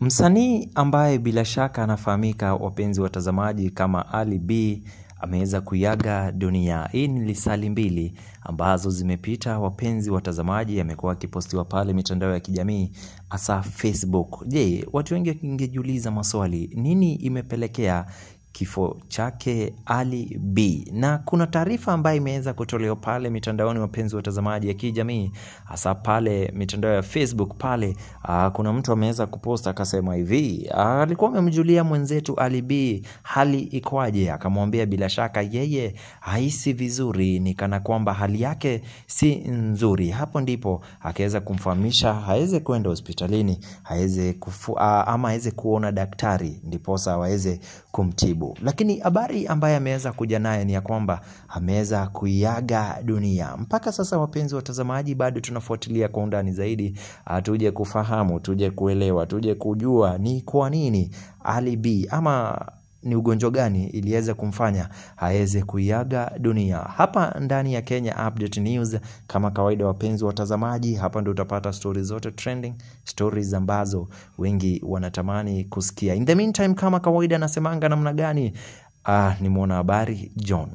Msanii ambaye bila shaka anafahamika wapenzi watazamaji kama Ali B ameweza kuiaga dunia. Hii ni lisali mbili ambazo zimepita wapenzi watazamaji, amekuwa akipostiwa pale mitandao ya kijamii hasa Facebook. Je, watu wengi wangejiuliza maswali, nini imepelekea kifo chake Ali B. Na kuna taarifa ambayo imeweza kutolewa pale mitandaoni, wapenzi wa watazamaji, ya kijamii, hasa pale mitandao ya Facebook pale. Aa, ah, kuna mtu ameweza kuposta akasema hivi, ah, alikuwa amemjulia mwenzetu Ali B hali ikwaje, akamwambia bila shaka yeye haisi vizuri, ni kana kwamba hali yake si nzuri. Hapo ndipo akaweza kumfahamisha haweze kwenda hospitalini, haweze kufu, ah, ama aweze kuona daktari, ndiposa waweze kumtibu karibu. Lakini habari ambaye ameweza kuja naye ni ya kwamba ameweza kuiaga dunia. Mpaka sasa, wapenzi watazamaji, bado tunafuatilia kwa undani zaidi, tuje kufahamu, tuje kuelewa, tuje kujua ni kwa nini Ali B ama ni ugonjwa gani iliweza kumfanya aweze kuiaga dunia. Hapa ndani ya Kenya Update News, kama kawaida, wapenzi watazamaji, hapa ndio utapata stori zote trending, stories ambazo wengi wanatamani kusikia. In the meantime, kama kawaida, nasemanga namna gani? Ah, ni mwanahabari John.